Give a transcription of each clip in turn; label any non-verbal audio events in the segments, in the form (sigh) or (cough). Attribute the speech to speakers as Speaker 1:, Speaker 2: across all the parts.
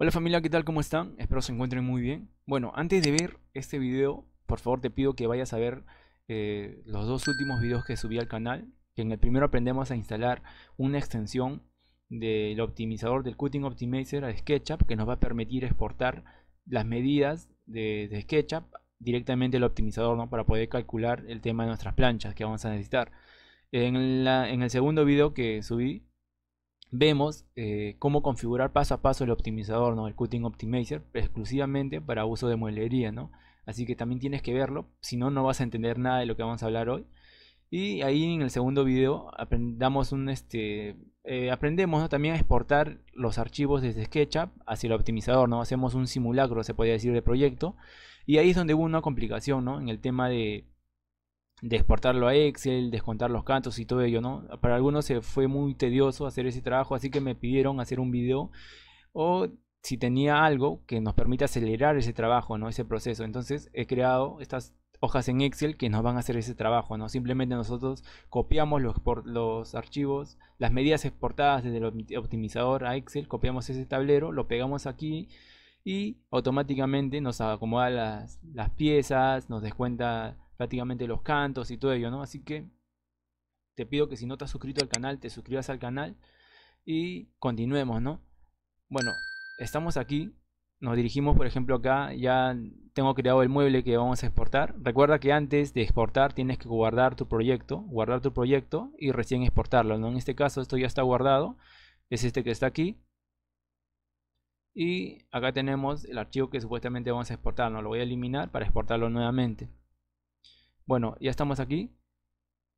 Speaker 1: Hola familia, ¿qué tal? ¿Cómo están? Espero se encuentren muy bien. Bueno, antes de ver este video, por favor te pido que vayas a ver eh, los dos últimos videos que subí al canal. Que en el primero aprendemos a instalar una extensión del optimizador del Cutting Optimizer a SketchUp que nos va a permitir exportar las medidas de, SketchUp directamente al optimizador ¿no? para poder calcular el tema de nuestras planchas que vamos a necesitar. en el segundo video que subí vemos eh, cómo configurar paso a paso el optimizador, ¿no? el Cutting Optimizer, exclusivamente para uso de mueblería. ¿no? Así que también tienes que verlo, si no, no vas a entender nada de lo que vamos a hablar hoy. Y ahí en el segundo video aprendamos un, este, eh, aprendemos también a exportar los archivos desde SketchUp hacia el optimizador, ¿no? hacemos un simulacro, se podría decir, de proyecto. Y ahí es donde hubo una complicación ¿no? en el tema de de exportarlo a Excel, descontar los cantos y todo ello, ¿no? Para algunos se fue muy tedioso hacer ese trabajo, así que me pidieron hacer un video o si tenía algo que nos permita acelerar ese trabajo, ¿no? Ese proceso. Entonces he creado estas hojas en Excel que nos van a hacer ese trabajo, ¿no? Simplemente nosotros copiamos los, archivos, las medidas exportadas desde el optimizador a Excel, copiamos ese tablero, lo pegamos aquí y automáticamente nos acomoda las piezas, nos descuenta prácticamente los cantos y todo ello, ¿no? Así que te pido que si no te has suscrito al canal, te suscribas al canal y continuemos, ¿no? Bueno, estamos aquí, nos dirigimos por ejemplo acá, ya tengo creado el mueble que vamos a exportar. Recuerda que antes de exportar tienes que guardar tu proyecto, guardar tu proyecto y recién exportarlo, ¿no? En este caso esto ya está guardado, es este que está aquí. Y acá tenemos el archivo que supuestamente vamos a exportar, ¿no? Lo voy a eliminar para exportarlo nuevamente. Bueno, ya estamos aquí.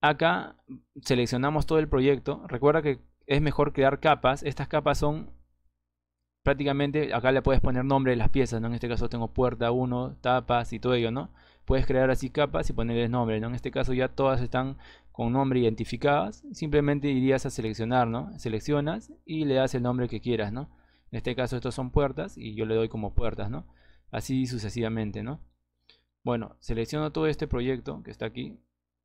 Speaker 1: Acá seleccionamos todo el proyecto. Recuerda que es mejor crear capas. Estas capas son prácticamente, acá le puedes poner nombre de las piezas, ¿no? En este caso tengo puerta 1, tapas y todo ello, ¿no? Puedes crear así capas y ponerles nombre, ¿no? En este caso ya todas están con nombre identificadas. Simplemente irías a seleccionar, ¿no? Seleccionas y le das el nombre que quieras, ¿no? En este caso estos son puertas y yo le doy como puertas, ¿no? Así sucesivamente, ¿no? Bueno, selecciono todo este proyecto que está aquí,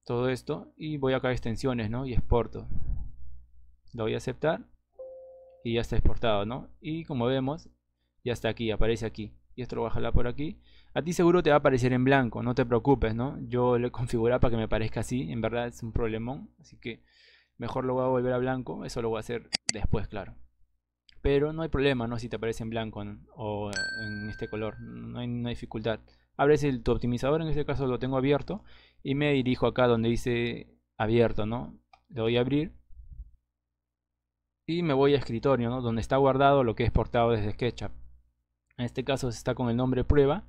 Speaker 1: todo esto, y voy acá a extensiones, ¿no? Y exporto. Lo voy a aceptar y ya está exportado, ¿no? Y como vemos, ya está aquí, aparece aquí. Y esto lo voy a jalar por aquí. A ti seguro te va a aparecer en blanco, no te preocupes, ¿no? Yo lo he configurado para que me parezca así, en verdad es un problemón, así que mejor lo voy a volver a blanco, eso lo voy a hacer después, claro. Pero no hay problema, ¿no? Si te aparece en blanco o en este color, no hay, no hay dificultad abres el, tu optimizador, en este caso lo tengo abierto, y me dirijo acá donde dice abierto, ¿no? Le doy a abrir. Y me voy a escritorio, ¿no? Donde está guardado lo que he exportado desde SketchUp. En este caso está con el nombre prueba.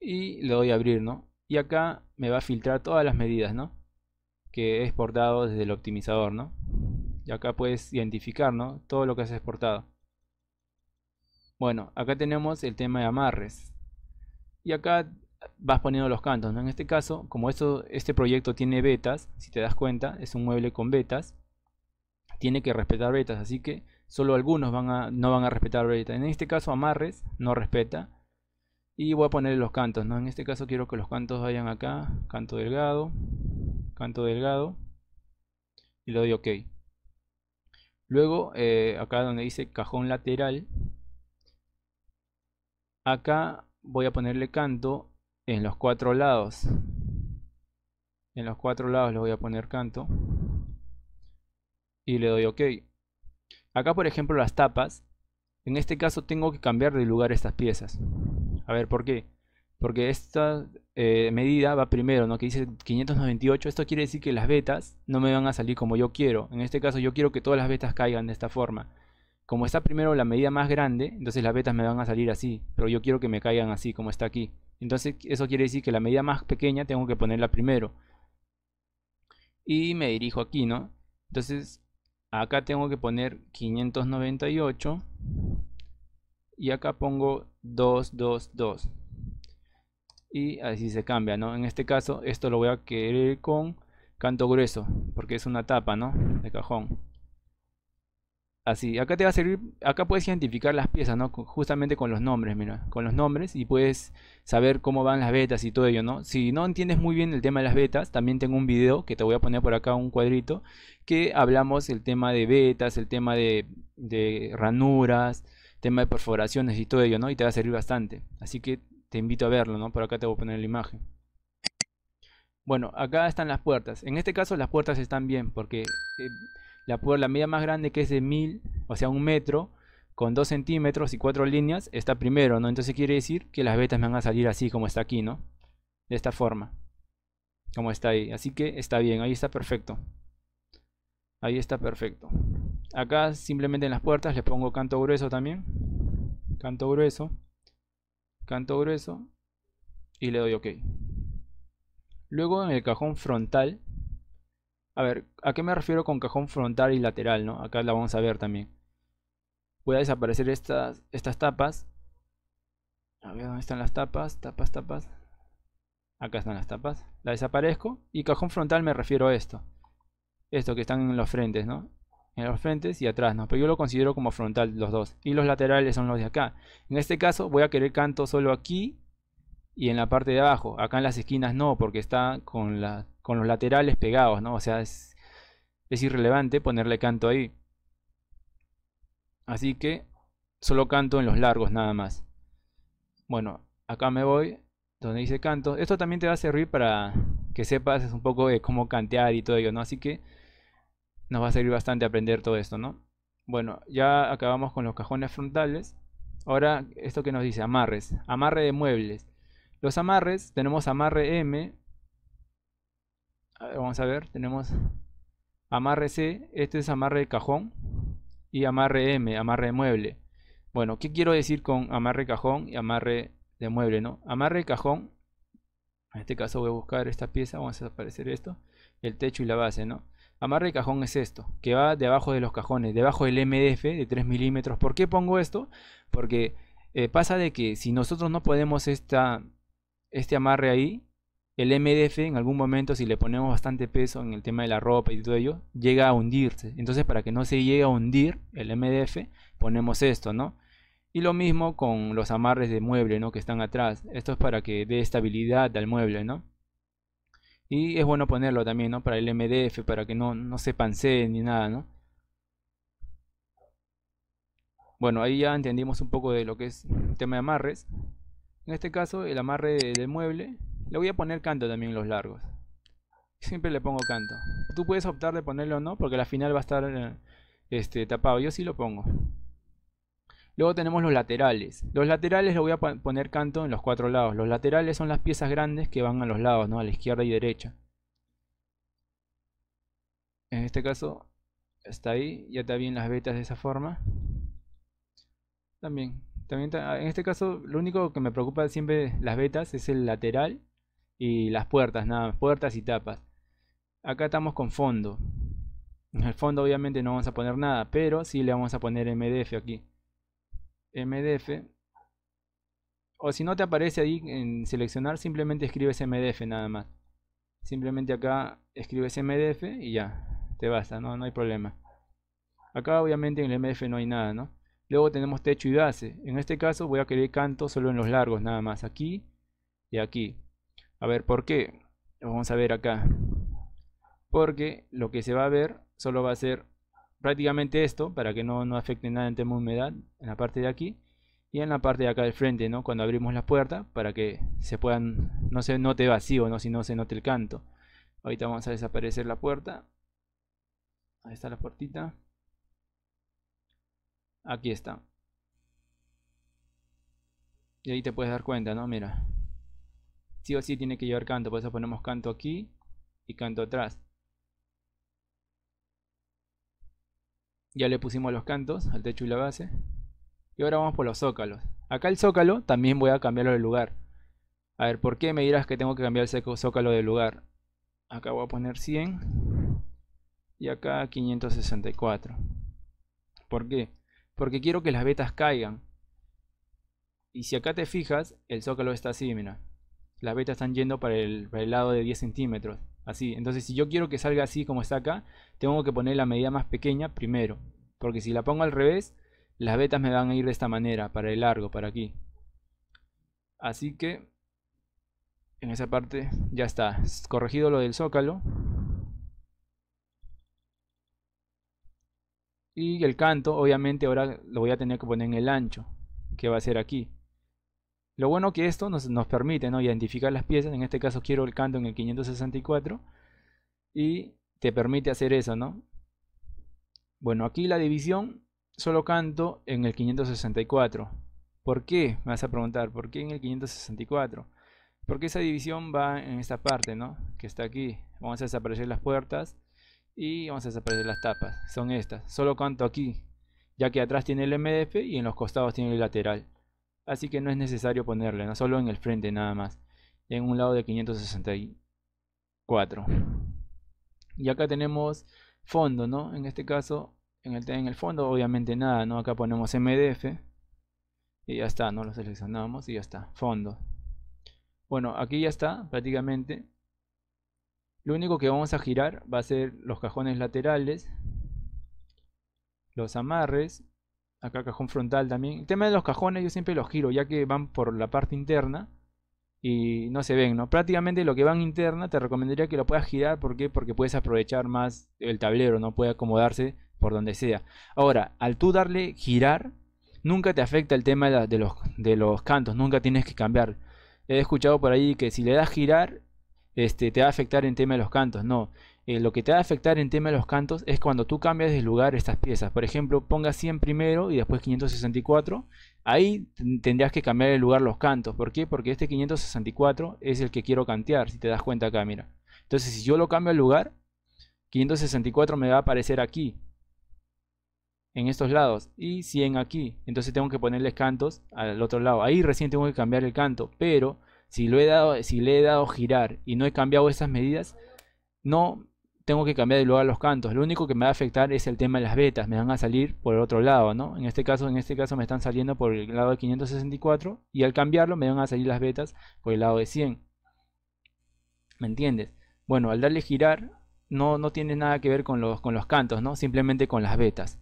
Speaker 1: Y le doy a abrir, ¿no? Y acá me va a filtrar todas las medidas, ¿no? Que he exportado desde el optimizador, ¿no? Y acá puedes identificar, ¿no? Todo lo que has exportado. Bueno, acá tenemos el tema de amarres y acá vas poniendo los cantos. ¿no? En este caso, como este proyecto tiene betas, si te das cuenta, es un mueble con betas, tiene que respetar betas, así que solo algunos van a, no van a respetar betas. En este caso, amarres no respeta. Y voy a poner los cantos, ¿no? En este caso quiero que los cantos vayan acá, canto delgado, canto delgado, y le doy OK. Luego, eh, acá donde dice cajón lateral, acá voy a ponerle canto en los cuatro lados en los cuatro lados le voy a poner canto y le doy ok acá por ejemplo las tapas en este caso tengo que cambiar de lugar estas piezas a ver por qué porque esta eh, medida va primero, ¿no? que dice 598, esto quiere decir que las vetas no me van a salir como yo quiero, en este caso yo quiero que todas las vetas caigan de esta forma como está primero la medida más grande, entonces las betas me van a salir así, pero yo quiero que me caigan así como está aquí. Entonces eso quiere decir que la medida más pequeña tengo que ponerla primero. Y me dirijo aquí, ¿no? Entonces acá tengo que poner 598 y acá pongo 222. Y así se cambia, ¿no? En este caso esto lo voy a querer con canto grueso, porque es una tapa, ¿no? De cajón. Así, acá te va a servir, acá puedes identificar las piezas, ¿no? Justamente con los nombres, mira, con los nombres y puedes saber cómo van las betas y todo ello, ¿no? Si no entiendes muy bien el tema de las betas, también tengo un video que te voy a poner por acá un cuadrito que hablamos el tema de betas, el tema de, ranuras, ranuras, tema de perforaciones y todo ello, ¿no? Y te va a servir bastante. Así que te invito a verlo, ¿no? Por acá te voy a poner la imagen. Bueno, acá están las puertas. En este caso las puertas están bien porque... Eh, la, la media más grande que es de mil, o sea, un metro, con 2 centímetros y 4 líneas, está primero, ¿no? Entonces quiere decir que las vetas me van a salir así como está aquí, ¿no? De esta forma. Como está ahí. Así que está bien, ahí está perfecto. Ahí está perfecto. Acá simplemente en las puertas le pongo canto grueso también. Canto grueso. Canto grueso. Y le doy OK. Luego en el cajón frontal a ver, ¿a qué me refiero con cajón frontal y lateral? ¿no? Acá la vamos a ver también. Voy a desaparecer estas, estas tapas. A ver, ¿dónde están las tapas? Tapas, tapas. Acá están las tapas. La desaparezco. Y cajón frontal me refiero a esto. Esto que están en los frentes, ¿no? en los frentes y atrás, ¿no? Pero yo lo considero como frontal los dos. Y los laterales son los de acá. En este caso voy a querer canto solo aquí y en la parte de abajo. Acá en las esquinas no, porque está con la, con los laterales pegados, ¿no? O sea, es, irrelevante ponerle canto ahí. Así que solo canto en los largos nada más. Bueno, acá me voy donde dice canto. Esto también te va a servir para que sepas un poco de cómo cantear y todo ello, ¿no? Así que nos va a servir bastante aprender todo esto, ¿no? Bueno, ya acabamos con los cajones frontales. Ahora, esto que nos dice, amarres. Amarre de muebles. Los amarres, tenemos amarre M, vamos a ver, tenemos amarre C, este es amarre de cajón y amarre M, amarre de mueble. Bueno, ¿qué quiero decir con amarre cajón y amarre de mueble? ¿no? Amarre de cajón, en este caso voy a buscar esta pieza, vamos a aparecer esto, el techo y la base, ¿no? Amarre de cajón es esto, que va debajo de los cajones, debajo del MDF de 3 milímetros. ¿Por qué pongo esto? Porque eh, pasa de que si nosotros no podemos esta, este amarre ahí, el MDF en algún momento, si le ponemos bastante peso en el tema de la ropa y todo ello, llega a hundirse. Entonces, para que no se llegue a hundir el MDF, ponemos esto, ¿no? Y lo mismo con los amarres de mueble, ¿no? Que están atrás. Esto es para que dé estabilidad al mueble, ¿no? Y es bueno ponerlo también, ¿no? Para el MDF, para que no, no se ni nada, ¿no? Bueno, ahí ya entendimos un poco de lo que es el tema de amarres. En este caso, el amarre del mueble le voy a poner canto también los largos. Siempre le pongo canto. Tú puedes optar de ponerlo o no, porque la final va a estar eh, este, tapado. Yo sí lo pongo. Luego tenemos los laterales. Los laterales le voy a poner canto en los cuatro lados. Los laterales son las piezas grandes que van a los lados, ¿no? A la izquierda y derecha. En este caso, está ahí. Ya está bien las vetas de esa forma. También. también en este caso, lo único que me preocupa siempre las vetas es el lateral y las puertas, nada más, puertas y tapas. Acá estamos con fondo. En el fondo obviamente no vamos a poner nada, pero sí le vamos a poner MDF aquí. MDF. O si no te aparece ahí en seleccionar, simplemente escribes MDF nada más. Simplemente acá escribes MDF y ya, te basta, no, no hay problema. Acá obviamente en el MDF no hay nada, ¿no? Luego tenemos techo y base. En este caso voy a querer canto solo en los largos nada más, aquí y aquí. A ver, ¿por qué? Vamos a ver acá. Porque lo que se va a ver solo va a ser prácticamente esto, para que no, no afecte nada en tema de humedad, en la parte de aquí. Y en la parte de acá del frente, ¿no? Cuando abrimos la puerta, para que se puedan, no se note vacío, ¿no? Si no se note el canto. Ahorita vamos a desaparecer la puerta. Ahí está la puertita. Aquí está. Y ahí te puedes dar cuenta, ¿no? Mira sí o sí tiene que llevar canto, por eso ponemos canto aquí y canto atrás. Ya le pusimos los cantos al techo y la base. Y ahora vamos por los zócalos. Acá el zócalo también voy a cambiarlo de lugar. A ver, ¿por qué me dirás que tengo que cambiar el zócalo de lugar? Acá voy a poner 100 y acá 564. ¿Por qué? Porque quiero que las vetas caigan. Y si acá te fijas, el zócalo está así, mira las vetas están yendo para el, lado de 10 centímetros. Así, entonces si yo quiero que salga así como está acá, tengo que poner la medida más pequeña primero. Porque si la pongo al revés, las vetas me van a ir de esta manera, para el largo, para aquí. Así que en esa parte ya está. Corregido lo del zócalo. Y el canto, obviamente ahora lo voy a tener que poner en el ancho, que va a ser aquí. Lo bueno que esto nos, permite ¿no? identificar las piezas, en este caso quiero el canto en el 564 y te permite hacer eso, ¿no? Bueno, aquí la división solo canto en el 564. ¿Por qué? Me vas a preguntar, ¿por qué en el 564? Porque esa división va en esta parte, ¿no? Que está aquí. Vamos a desaparecer las puertas y vamos a desaparecer las tapas. Son estas. Solo canto aquí, ya que atrás tiene el MDF y en los costados tiene el lateral así que no es necesario ponerle, ¿no? solo en el frente nada más, en un lado de 564. Y acá tenemos fondo, ¿no? En este caso, en el, fondo obviamente nada, ¿no? Acá ponemos MDF y ya está, ¿no? Lo seleccionamos y ya está, fondo. Bueno, aquí ya está prácticamente. Lo único que vamos a girar va a ser los cajones laterales, los amarres Acá cajón frontal también. El tema de los cajones yo siempre los giro, ya que van por la parte interna y no se ven, ¿no? Prácticamente lo que van interna te recomendaría que lo puedas girar, ¿por Porque puedes aprovechar más el tablero, no puede acomodarse por donde sea. Ahora, al tú darle girar, nunca te afecta el tema de, los, de los cantos, nunca tienes que cambiar. He escuchado por ahí que si le das girar, este, te va a afectar en tema de los cantos, no. Eh, lo que te va a afectar en tema de los cantos es cuando tú cambias de lugar estas piezas. Por ejemplo, ponga 100 primero y después 564. Ahí tendrías que cambiar el lugar los cantos. ¿Por qué? Porque este 564 es el que quiero cantear, si te das cuenta acá, mira. Entonces, si yo lo cambio al lugar, 564 me va a aparecer aquí. En estos lados. Y 100 aquí. Entonces tengo que ponerles cantos al otro lado. Ahí recién tengo que cambiar el canto. Pero si, lo he dado, si le he dado girar y no he cambiado esas medidas, no tengo que cambiar de lugar los cantos. Lo único que me va a afectar es el tema de las betas. Me van a salir por el otro lado, ¿no? En este caso, en este caso me están saliendo por el lado de 564 y al cambiarlo me van a salir las betas por el lado de 100. ¿Me entiendes? Bueno, al darle girar no, no tiene nada que ver con los, con los cantos, ¿no? Simplemente con las betas.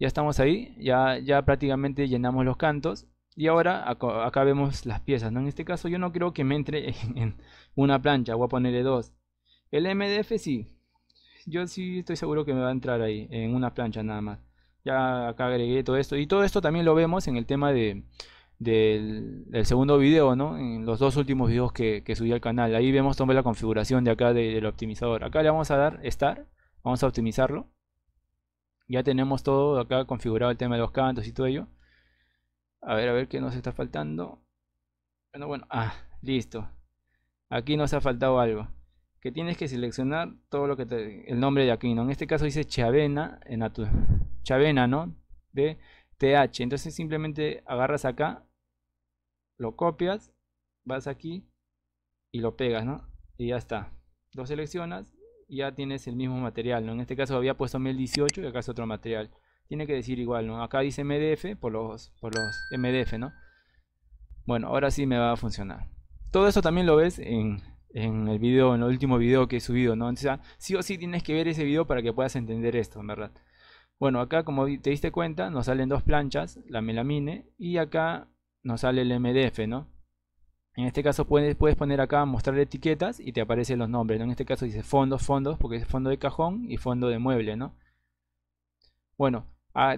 Speaker 1: Ya estamos ahí, ya, ya prácticamente llenamos los cantos. Y ahora acá, vemos las piezas, ¿no? En este caso yo no creo que me entre (laughs) en, en una plancha, voy a ponerle dos. El MDF sí, yo sí estoy seguro que me va a entrar ahí, en una plancha nada más. Ya acá agregué todo esto. Y todo esto también lo vemos en el tema del, segundo video, ¿no? En los dos últimos videos que, subí al canal. Ahí vemos toda la configuración de acá del optimizador. Acá le vamos a dar Start. Vamos a optimizarlo. Ya tenemos todo acá configurado el tema de los cantos y todo ello. A ver, a ver qué nos está faltando. Bueno, bueno. Ah, listo. Aquí nos ha faltado algo que tienes que seleccionar todo lo que te, el nombre de ¿no? En este caso dice Chavena, en Chavena, ¿no? De TH. Entonces simplemente agarras acá, lo copias, vas aquí y lo pegas, ¿no? Y ya está. Lo seleccionas y ya tienes el mismo material, ¿no? En este caso había puesto 1018 y acá es otro material. Tiene que decir igual, ¿no? Acá dice MDF por los, por los MDF, ¿no? Bueno, ahora sí me va a funcionar. Todo eso también lo ves en en el video, en el último video que he subido, ¿no? O sea, ah, sí o sí tienes que ver ese video para que puedas entender esto, verdad. Bueno, acá como te diste cuenta, nos salen dos planchas, la melamine, y acá nos sale el MDF, ¿no? En este caso puedes, puedes poner acá mostrar etiquetas y te aparecen los nombres, ¿no? En este caso dice fondos, fondos, porque es fondo de cajón y fondo de mueble, ¿no? Bueno,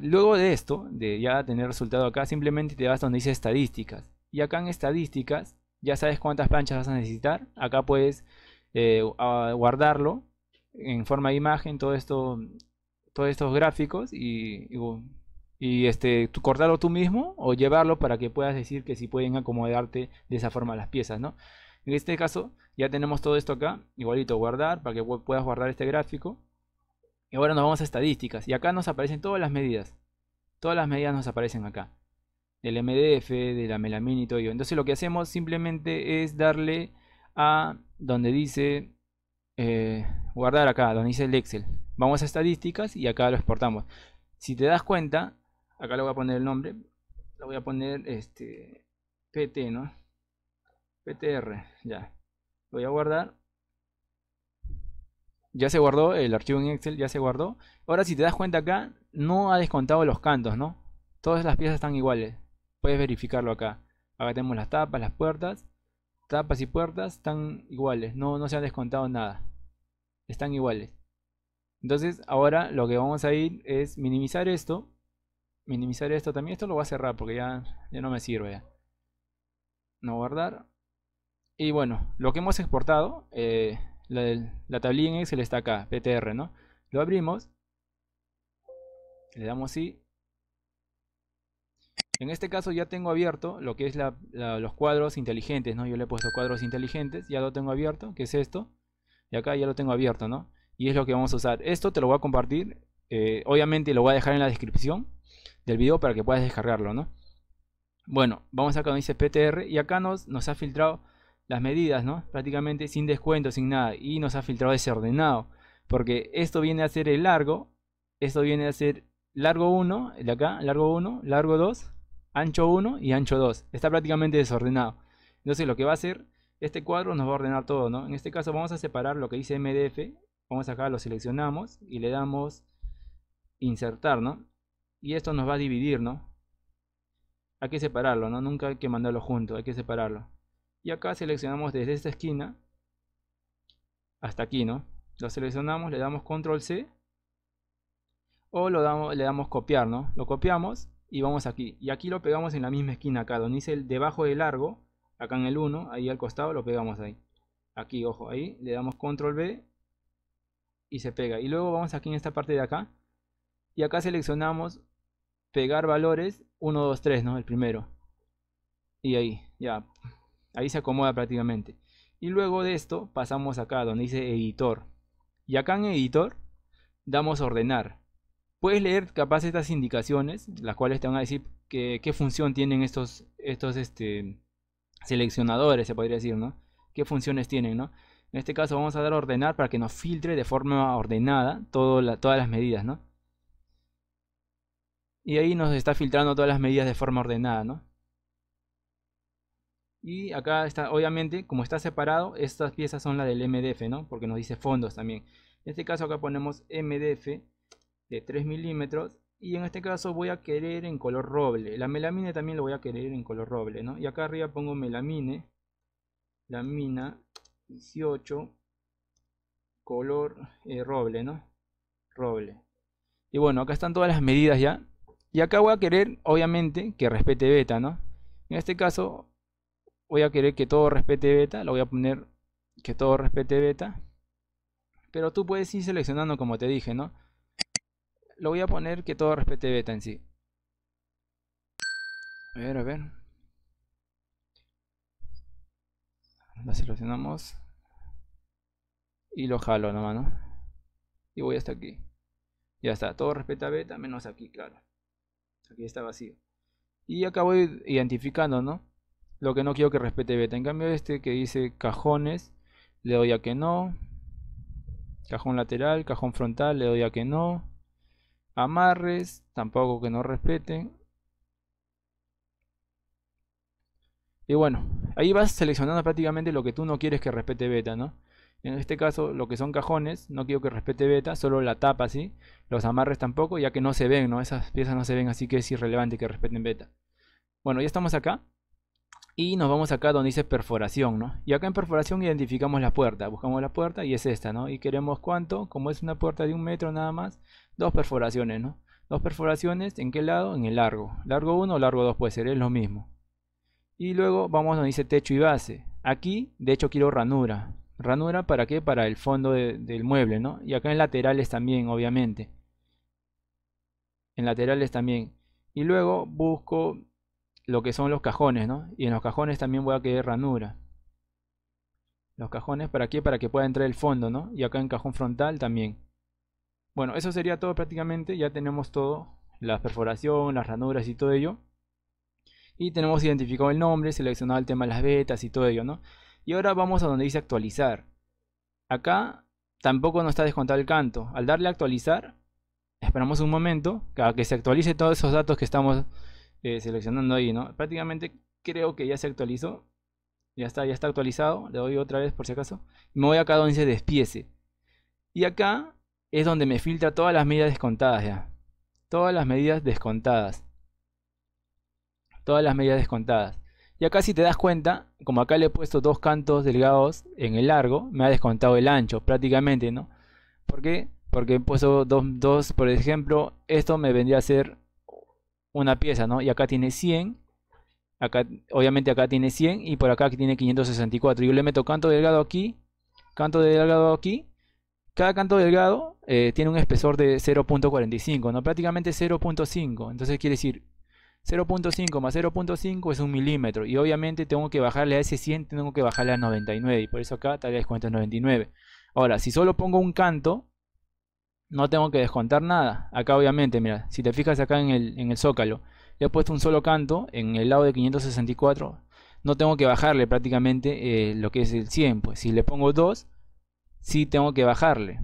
Speaker 1: luego de esto, de ya tener resultado acá, simplemente te vas donde dice estadísticas. Y acá en estadísticas ya sabes cuántas planchas vas a necesitar. Acá puedes eh, guardarlo en forma de imagen, todo esto, todos estos gráficos y, y, este, cortarlo tú mismo o llevarlo para que puedas decir que si pueden acomodarte de esa forma las piezas, ¿no? En este caso ya tenemos todo esto acá, igualito guardar para que puedas guardar este gráfico. Y ahora nos vamos a estadísticas y acá nos aparecen todas las medidas. Todas las medidas nos aparecen acá del MDF, de la melamina y todo ello. Entonces lo que hacemos simplemente es darle a donde dice eh, guardar acá, donde dice el Excel. Vamos a estadísticas y acá lo exportamos. Si te das cuenta, acá le voy a poner el nombre, lo voy a poner este PT, ¿no? PTR, ya. voy a guardar. Ya se guardó el archivo en Excel, ya se guardó. Ahora si te das cuenta acá, no ha descontado los cantos, ¿no? Todas las piezas están iguales puedes verificarlo acá. Acá tenemos las tapas, las puertas. Tapas y puertas están iguales, no, no se han descontado nada. Están iguales. Entonces ahora lo que vamos a ir es minimizar esto. Minimizar esto también. Esto lo voy a cerrar porque ya, ya no me sirve. No guardar. Y bueno, lo que hemos exportado, eh, la, la, tablilla en Excel está acá, PTR, ¿no? Lo abrimos. Le damos sí. En este caso ya tengo abierto lo que es los cuadros inteligentes, ¿no? Yo le he puesto cuadros inteligentes, ya lo tengo abierto, que es esto. Y acá ya lo tengo abierto, ¿no? Y es lo que vamos a usar. Esto te lo voy a compartir. Eh, obviamente lo voy a dejar en la descripción del video para que puedas descargarlo, ¿no? Bueno, vamos acá donde dice PTR y acá nos, ha filtrado las medidas, ¿no? Prácticamente sin descuento, sin nada. Y nos ha filtrado ese ordenado, Porque esto viene a ser el largo. Esto viene a ser largo 1, de acá, largo 1, largo 2 ancho 1 y ancho 2. Está prácticamente desordenado. Entonces lo que va a hacer, este cuadro nos va a ordenar todo, ¿no? En este caso vamos a separar lo que dice MDF. Vamos acá, lo seleccionamos y le damos insertar, ¿no? Y esto nos va a dividir, ¿no? Hay que separarlo, ¿no? Nunca hay que mandarlo junto, hay que separarlo. Y acá seleccionamos desde esta esquina hasta aquí, ¿no? Lo seleccionamos, le damos control C o lo damos, le damos copiar, ¿no? Lo copiamos y vamos aquí. Y aquí lo pegamos en la misma esquina acá, donde dice el debajo de largo, acá en el 1, ahí al costado lo pegamos ahí. Aquí, ojo, ahí le damos control B y se pega. Y luego vamos aquí en esta parte de acá y acá seleccionamos pegar valores 1, 2, 3, ¿no? El primero. Y ahí, ya, ahí se acomoda prácticamente. Y luego de esto pasamos acá donde dice editor. Y acá en editor damos ordenar puedes leer capaz estas indicaciones, las cuales te van a decir qué función tienen estos, estos este, seleccionadores, se podría decir, ¿no? Qué funciones tienen, ¿no? En este caso vamos a dar ordenar para que nos filtre de forma ordenada todas las medidas, ¿no? Y ahí nos está filtrando todas las medidas de forma ordenada, ¿no? Y acá está, obviamente, como está separado, estas piezas son las del MDF, ¿no? Porque nos dice fondos también. En este caso acá ponemos MDF de 3 milímetros y en este caso voy a querer en color roble la melamine también lo voy a querer en color roble ¿no? y acá arriba pongo melamine lamina 18 color eh, roble ¿no? roble y bueno acá están todas las medidas ya y acá voy a querer obviamente que respete beta ¿no? en este caso voy a querer que todo respete beta lo voy a poner que todo respete beta pero tú puedes ir seleccionando como te dije, ¿no? lo voy a poner que todo respete beta en sí. A ver, a ver. Lo seleccionamos. Y lo jalo nomás, ¿no? Y voy hasta aquí. Ya está, todo respeta beta menos aquí, claro. Aquí está vacío. Y acabo identificando, ¿no? Lo que no quiero que respete beta. En cambio este que dice cajones, le doy a que no. Cajón lateral, cajón frontal, le doy a que no amarres, tampoco que no respeten. Y bueno, ahí vas seleccionando prácticamente lo que tú no quieres que respete beta, ¿no? En este caso, lo que son cajones, no quiero que respete beta, solo la tapa, ¿sí? Los amarres tampoco, ya que no se ven, ¿no? Esas piezas no se ven, así que es irrelevante que respeten beta. Bueno, ya estamos acá. Y nos vamos acá donde dice perforación, ¿no? Y acá en perforación identificamos la puerta. Buscamos la puerta y es esta, ¿no? Y queremos cuánto, como es una puerta de un metro nada más, dos perforaciones, ¿no? Dos perforaciones, ¿en qué lado? En el largo. Largo 1 o largo 2 puede ser, es lo mismo. Y luego vamos donde dice techo y base. Aquí, de hecho, quiero ranura. ¿Ranura para qué? Para el fondo del mueble, ¿no? Y acá en laterales también, obviamente. En laterales también. Y luego busco lo que son los cajones, ¿no? Y en los cajones también voy a querer ranura. Los cajones, ¿para qué? Para que pueda entrar el fondo, ¿no? Y acá en cajón frontal también. Bueno, eso sería todo prácticamente. Ya tenemos todo, la perforación, las ranuras y todo ello. Y tenemos identificado el nombre, seleccionado el tema de las betas y todo ello, ¿no? Y ahora vamos a donde dice actualizar. Acá tampoco nos está descontado el canto. Al darle actualizar, esperamos un momento para que se actualice todos esos datos que estamos eh, seleccionando ahí, ¿no? Prácticamente creo que ya se actualizó. Ya está, ya está actualizado. Le doy otra vez por si acaso. Me voy acá donde dice despiece. Y acá es donde me filtra todas las medidas descontadas ya. Todas las medidas descontadas. Todas las medidas descontadas. Y acá si te das cuenta, como acá le he puesto dos cantos delgados en el largo, me ha descontado el ancho prácticamente, ¿no? ¿Por qué? Porque he puesto dos, dos por ejemplo, esto me vendría a ser una pieza, ¿no? Y acá tiene 100 acá obviamente acá tiene 100 y por acá tiene 564 yo le meto canto delgado aquí canto delgado aquí cada canto delgado eh, tiene un espesor de 0.45, ¿no? Prácticamente 0.5. Entonces quiere decir 0.5 más 0.5 es un milímetro. Y obviamente tengo que bajarle a ese 100, tengo que bajarle a 99. Y por eso acá tal vez cuento 99. Ahora, si solo pongo un canto, no tengo que descontar nada. Acá obviamente, mira, si te fijas acá en el, zócalo, le he puesto un solo canto en el lado de 564. No tengo que bajarle prácticamente eh, lo que es el 100. Pues si le pongo 2, si tengo que bajarle.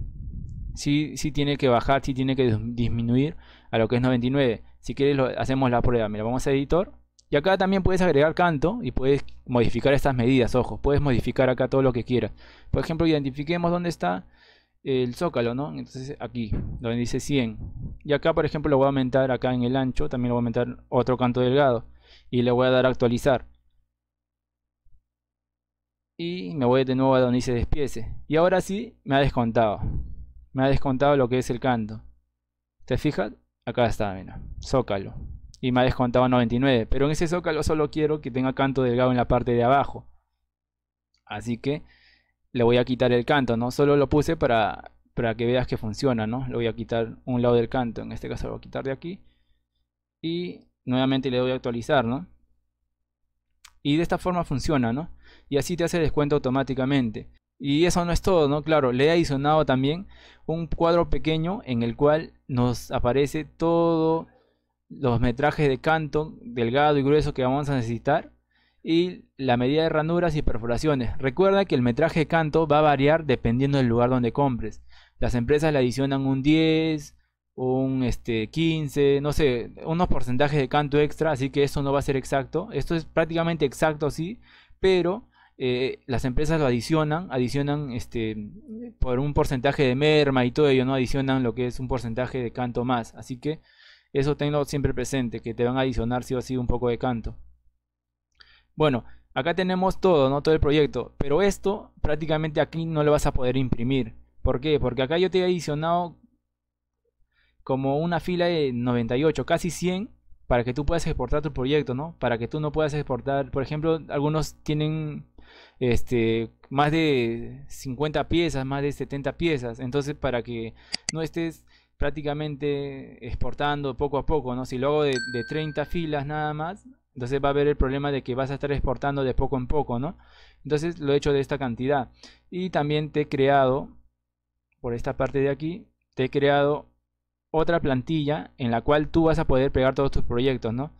Speaker 1: si tiene que bajar, si tiene que disminuir a lo que es 99. Si quieres, hacemos la prueba. Mira, vamos a editor. Y acá también puedes agregar canto y puedes modificar estas medidas. Ojo, puedes modificar acá todo lo que quieras. Por ejemplo, identifiquemos dónde está el zócalo, ¿no? Entonces aquí, donde dice 100. Y acá, por ejemplo, lo voy a aumentar acá en el ancho. También lo voy a aumentar otro canto delgado. Y le voy a dar a actualizar y me voy de nuevo a donde se despiece. Y ahora sí me ha descontado. Me ha descontado lo que es el canto. ¿Te fijas? Acá está, mira. Zócalo. Y me ha descontado 99. Pero en ese zócalo solo quiero que tenga canto delgado en la parte de abajo. Así que le voy a quitar el canto, ¿no? Solo lo puse para, para que veas que funciona, ¿no? Le voy a quitar un lado del canto. En este caso lo voy a quitar de aquí. Y nuevamente le voy a actualizar, ¿no? Y de esta forma funciona, ¿no? Y así te hace descuento automáticamente. Y eso no es todo, ¿no? Claro, le he adicionado también un cuadro pequeño en el cual nos aparece todos los metrajes de canto delgado y grueso que vamos a necesitar y la medida de ranuras y perforaciones. Recuerda que el metraje de canto va a variar dependiendo del lugar donde compres. Las empresas le adicionan un 10, un este, 15, no sé, unos porcentajes de canto extra, así que esto no va a ser exacto. Esto es prácticamente exacto, sí, pero eh, las empresas lo adicionan, adicionan este, por un porcentaje de merma y todo ello, no adicionan lo que es un porcentaje de canto más. Así que eso tenlo siempre presente, que te van a adicionar sí o sí un poco de canto. Bueno, acá tenemos todo, ¿no? Todo el proyecto, pero esto prácticamente aquí no lo vas a poder imprimir. ¿Por qué? Porque acá yo te he adicionado como una fila de 98, casi 100, para que tú puedas exportar tu proyecto, ¿no? Para que tú no puedas exportar, por ejemplo, algunos tienen este más de 50 piezas, más de 70 piezas, entonces para que no estés prácticamente exportando poco a poco, ¿no? Si lo de, de 30 filas nada más, entonces va a haber el problema de que vas a estar exportando de poco en poco, ¿no? Entonces lo he hecho de esta cantidad. Y también te he creado, por esta parte de aquí, te he creado otra plantilla en la cual tú vas a poder pegar todos tus proyectos, ¿no?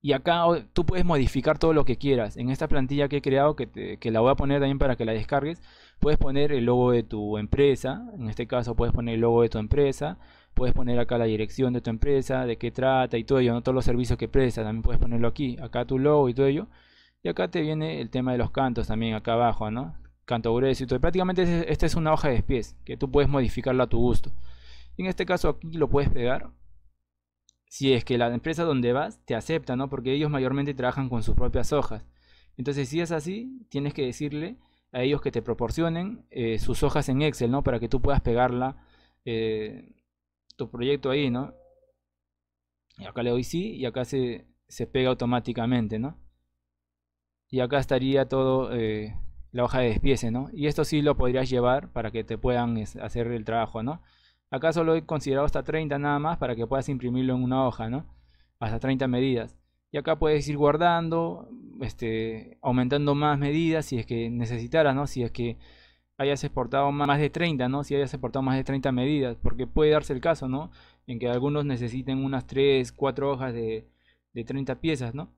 Speaker 1: Y acá tú puedes modificar todo lo que quieras. En esta plantilla que he creado, que, la voy a poner también para que la descargues, puedes poner el logo de tu empresa. En este caso puedes poner el logo de tu empresa. Puedes poner acá la dirección de tu empresa, de qué trata y todo ello, ¿no? todos los servicios que presta. También puedes ponerlo aquí, acá tu logo y todo ello. Y acá te viene el tema de los cantos también, acá abajo, ¿no? Canto grueso y todo. Prácticamente esta es una hoja de pies que tú puedes modificarla a tu gusto. En este caso aquí lo puedes pegar. Si es que la empresa donde vas te acepta, ¿no? Porque ellos mayormente trabajan con sus propias hojas. Entonces, si es así, tienes que decirle a ellos que te proporcionen eh, sus hojas en Excel, ¿no? Para que tú puedas pegarla, eh, tu proyecto ahí, ¿no? Y acá le doy sí y acá se, se pega automáticamente, ¿no? Y acá estaría todo eh, la hoja de despiece, ¿no? Y esto sí lo podrías llevar para que te puedan hacer el trabajo, ¿no? Acá solo he considerado hasta 30 nada más para que puedas imprimirlo en una hoja, ¿no? Hasta 30 medidas. Y acá puedes ir guardando, este, aumentando más medidas si es que necesitaras, ¿no? Si es que hayas exportado más de 30, ¿no? Si hayas exportado más de 30 medidas, porque puede darse el caso, ¿no? En que algunos necesiten unas 3, 4 hojas de, de 30 piezas, ¿no?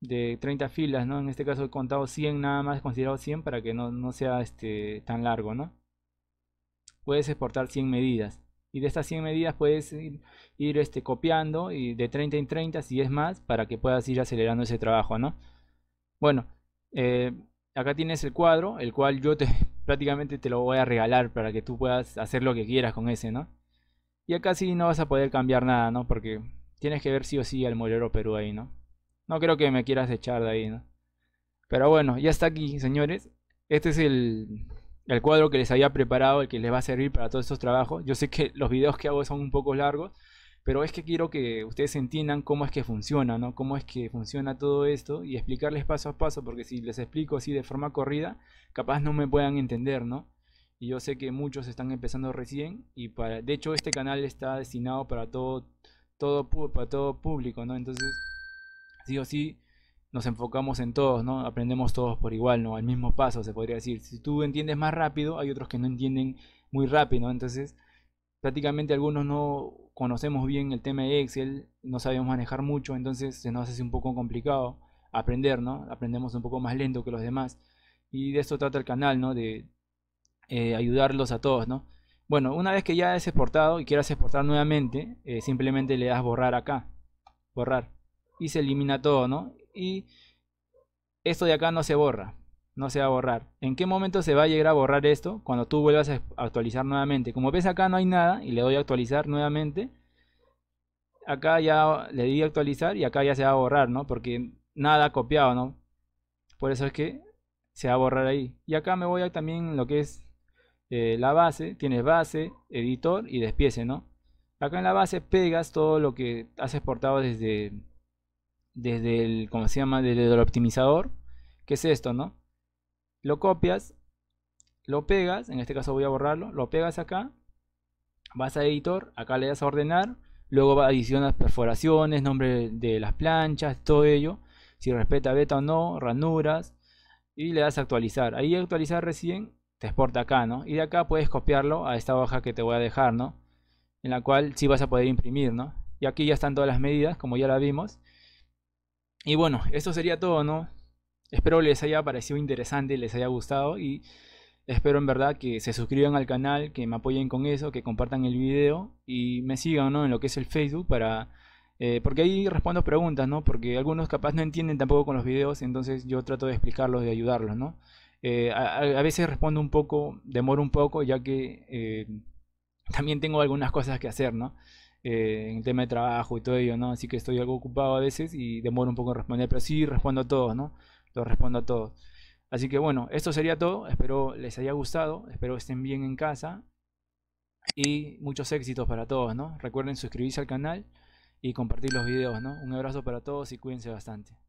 Speaker 1: De 30 filas, ¿no? En este caso he contado 100 nada más, he considerado 100 para que no, no sea este, tan largo, ¿no? puedes exportar 100 medidas. Y de estas 100 medidas puedes ir, este, copiando y de 30 en 30 si es más para que puedas ir acelerando ese trabajo, ¿no? Bueno, eh, acá tienes el cuadro, el cual yo te (laughs) prácticamente te lo voy a regalar para que tú puedas hacer lo que quieras con ese, ¿no? Y acá sí no vas a poder cambiar nada, ¿no? Porque tienes que ver sí o sí al Molero Perú ahí, ¿no? No creo que me quieras echar de ahí, ¿no? Pero bueno, ya está aquí, señores. Este es el, el cuadro que les había preparado, el que les va a servir para todos estos trabajos. Yo sé que los videos que hago son un poco largos, pero es que quiero que ustedes entiendan cómo es que funciona, ¿no? Cómo es que funciona todo esto y explicarles paso a paso, porque si les explico así de forma corrida, capaz no me puedan entender, ¿no? Y yo sé que muchos están empezando recién y para, de hecho este canal está destinado para todo, todo, para todo público, ¿no? Entonces, sí o sí, nos enfocamos en todos, ¿no? Aprendemos todos por igual, ¿no? Al mismo paso, se podría decir. Si tú entiendes más rápido, hay otros que no entienden muy rápido, Entonces, prácticamente algunos no conocemos bien el tema de Excel, no sabemos manejar mucho, entonces se nos hace un poco complicado aprender, ¿no? Aprendemos un poco más lento que los demás. Y de esto trata el canal, ¿no? De eh, ayudarlos a todos, ¿no? Bueno, una vez que ya has exportado y quieras exportar nuevamente, eh, simplemente le das borrar acá. Borrar. Y se elimina todo, ¿no? y esto de acá no se borra, no se va a borrar. ¿En qué momento se va a llegar a borrar esto? Cuando tú vuelvas a actualizar nuevamente. Como ves acá no hay nada y le doy a actualizar nuevamente. Acá ya le di a actualizar y acá ya se va a borrar, ¿no? Porque nada copiado, ¿no? Por eso es que se va a borrar ahí. Y acá me voy a también lo que es eh, la base. Tienes base, editor y despiece, ¿no? Acá en la base pegas todo lo que has exportado desde desde el, ¿cómo se llama? Desde el optimizador, que es esto, ¿no? Lo copias, lo pegas, en este caso voy a borrarlo, lo pegas acá, vas a editor, acá le das a ordenar, luego adicionas perforaciones, nombre de las planchas, todo ello, si respeta beta o no, ranuras, y le das a actualizar. Ahí actualizar recién te exporta acá, ¿no? Y de acá puedes copiarlo a esta hoja que te voy a dejar, ¿no? En la cual sí vas a poder imprimir, ¿no? Y aquí ya están todas las medidas, como ya la vimos. Y bueno, eso sería todo, ¿no? Espero les haya parecido interesante, les haya gustado y espero en verdad que se suscriban al canal, que me apoyen con eso, que compartan el video y me sigan, ¿no? En lo que es el Facebook para... Eh, porque ahí respondo preguntas, ¿no? Porque algunos capaz no entienden tampoco con los videos, entonces yo trato de explicarlos, de ayudarlos, ¿no? Eh, a, veces respondo un poco, demoro un poco, ya que eh, también tengo algunas cosas que hacer, ¿no? Eh, en tema de trabajo y todo ello, ¿no? Así que estoy algo ocupado a veces y demoro un poco en responder, pero sí respondo a todos, ¿no? Lo respondo a todos. Así que bueno, esto sería todo. Espero les haya gustado, espero estén bien en casa y muchos éxitos para todos, ¿no? Recuerden suscribirse al canal y compartir los videos, ¿no? Un abrazo para todos y cuídense bastante.